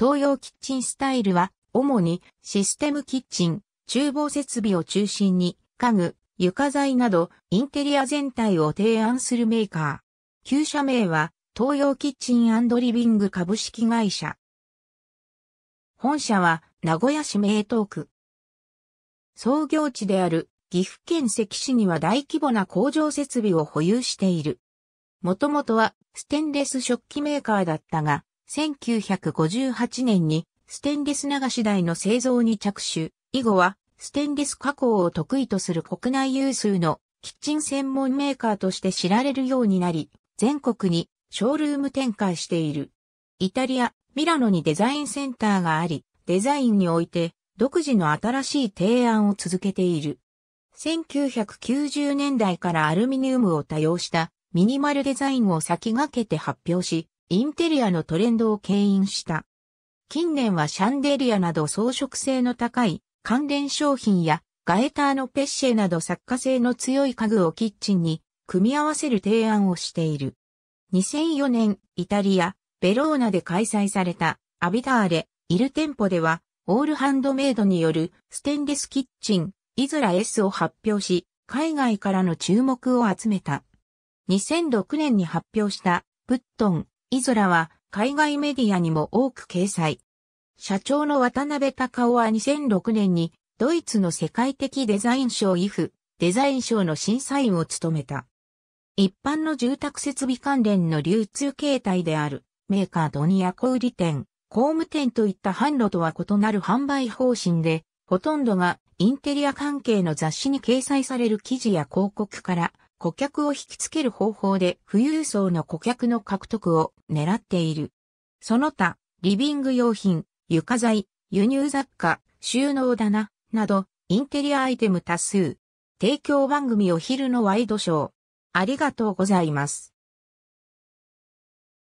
東洋キッチンスタイルは、主にシステムキッチン、厨房設備を中心に、家具、床材など、インテリア全体を提案するメーカー。旧社名は、東洋キッチンリビング株式会社。本社は、名古屋市名東区。創業地である、岐阜県関市には大規模な工場設備を保有している。もともとは、ステンレス食器メーカーだったが、1958年にステンレス流し台の製造に着手、以後はステンレス加工を得意とする国内有数のキッチン専門メーカーとして知られるようになり、全国にショールーム展開している。イタリア、ミラノにデザインセンターがあり、デザインにおいて独自の新しい提案を続けている。1990年代からアルミニウムを多用したミニマルデザインを先駆けて発表し、インテリアのトレンドを牽引した。近年はシャンデリアなど装飾性の高い関連商品やガエターのペッシェなど作家性の強い家具をキッチンに組み合わせる提案をしている。2004年イタリア、ベローナで開催されたアビターレ、イル店舗ではオールハンドメイドによるステンレスキッチン、イズラ S を発表し、海外からの注目を集めた。2006年に発表した、プットン、イゾラは海外メディアにも多く掲載。社長の渡辺隆夫は2006年にドイツの世界的デザイン賞イフデザイン賞の審査員を務めた。一般の住宅設備関連の流通形態であるメーカードニア小売店、工務店といった販路とは異なる販売方針で、ほとんどがインテリア関係の雑誌に掲載される記事や広告から顧客を引きつける方法で富裕層の顧客の獲得を狙っている。その他、リビング用品、床材、輸入雑貨、収納棚、など、インテリアアイテム多数。提供番組お昼のワイドショー。ありがとうございます。